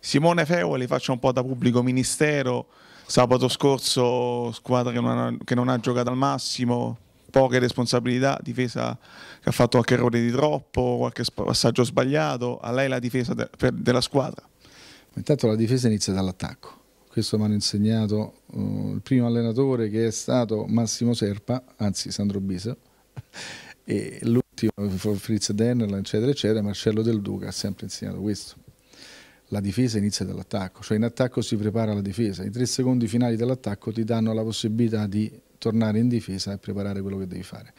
Simone Fevoli, faccio un po' da pubblico ministero, sabato scorso squadra che non ha, che non ha giocato al massimo, poche responsabilità, difesa che ha fatto qualche errore di troppo, qualche passaggio sbagliato, a lei la difesa de della squadra. Intanto la difesa inizia dall'attacco, questo mi hanno insegnato uh, il primo allenatore che è stato Massimo Serpa, anzi Sandro Bisa, e l'ultimo Fritz Denner, eccetera, eccetera, Marcello Del Duca ha sempre insegnato questo la difesa inizia dall'attacco, cioè in attacco si prepara la difesa, i tre secondi finali dell'attacco ti danno la possibilità di tornare in difesa e preparare quello che devi fare.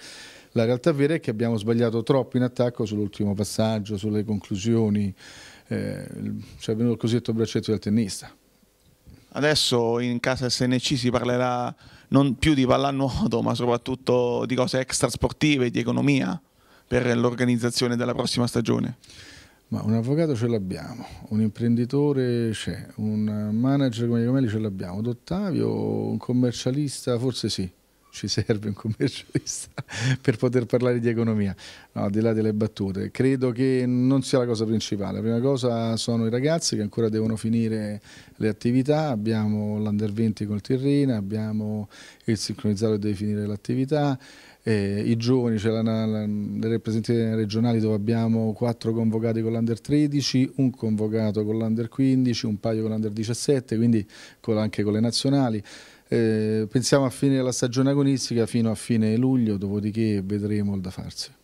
La realtà vera è che abbiamo sbagliato troppo in attacco sull'ultimo passaggio, sulle conclusioni, eh, cioè venuto il cosiddetto braccetto del tennista. Adesso in casa SNC si parlerà non più di pallanuoto, ma soprattutto di cose extrasportive, di economia per l'organizzazione della prossima stagione. Ma un avvocato ce l'abbiamo, un imprenditore c'è, un manager come Camelli ce l'abbiamo, D'Ottavio, un commercialista forse sì ci serve un commercialista per poter parlare di economia, no, al di là delle battute. Credo che non sia la cosa principale, la prima cosa sono i ragazzi che ancora devono finire le attività, abbiamo l'Under 20 col Tirrina, abbiamo il sincronizzato che deve finire l'attività, eh, i giovani, c'è la, le rappresentanze regionali dove abbiamo quattro convocati con l'Under 13, un convocato con l'Under 15, un paio con l'Under 17, quindi con, anche con le nazionali. Eh, pensiamo a fine della stagione agonistica fino a fine luglio, dopodiché vedremo il da farsi.